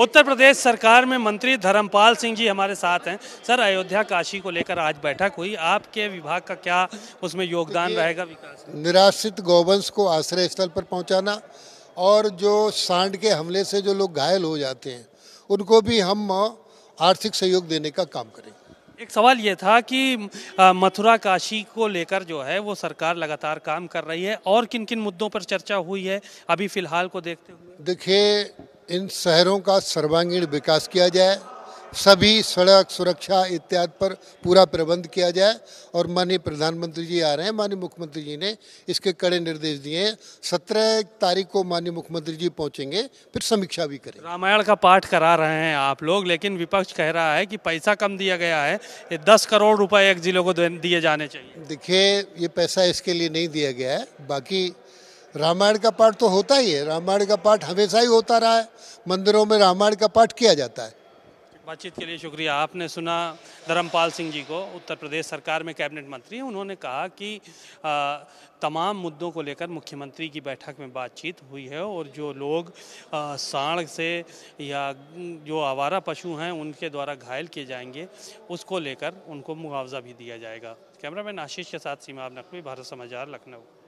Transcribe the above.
उत्तर प्रदेश सरकार में मंत्री धर्मपाल सिंह जी हमारे साथ हैं सर अयोध्या काशी को लेकर आज बैठक हुई आपके विभाग का क्या उसमें योगदान रहेगा विकास निराश्रित गौवंश को आश्रय स्थल पर पहुंचाना और जो सांड के हमले से जो लोग घायल हो जाते हैं उनको भी हम आर्थिक सहयोग देने का काम करेंगे एक सवाल ये था कि मथुरा काशी को लेकर जो है वो सरकार लगातार काम कर रही है और किन किन मुद्दों पर चर्चा हुई है अभी फिलहाल को देखते हुए देखिए इन शहरों का सर्वांगीण विकास किया जाए सभी सड़क सुरक्षा इत्यादि पर पूरा प्रबंध किया जाए और माननीय प्रधानमंत्री जी आ रहे हैं माननीय मुख्यमंत्री जी ने इसके कड़े निर्देश दिए हैं सत्रह तारीख को माननीय मुख्यमंत्री जी पहुंचेंगे फिर समीक्षा भी करें रामायण का पाठ करा रहे हैं आप लोग लेकिन विपक्ष कह रहा है कि पैसा कम दिया गया है ये दस करोड़ रुपये एक जिलों को दिए जाने चाहिए देखिए ये पैसा इसके लिए नहीं दिया गया है बाकी रामायण का पाठ तो होता ही है रामायण का पाठ हमेशा ही होता रहा है मंदिरों में रामायण का पाठ किया जाता है बातचीत के लिए शुक्रिया आपने सुना धर्मपाल सिंह जी को उत्तर प्रदेश सरकार में कैबिनेट मंत्री उन्होंने कहा कि आ, तमाम मुद्दों को लेकर मुख्यमंत्री की बैठक में बातचीत हुई है और जो लोग साँड से या जो आवारा पशु हैं उनके द्वारा घायल किए जाएंगे उसको लेकर उनको मुआवजा भी दिया जाएगा कैमरामैन आशीष के साथ सीमा नकवी भारत समाचार लखनऊ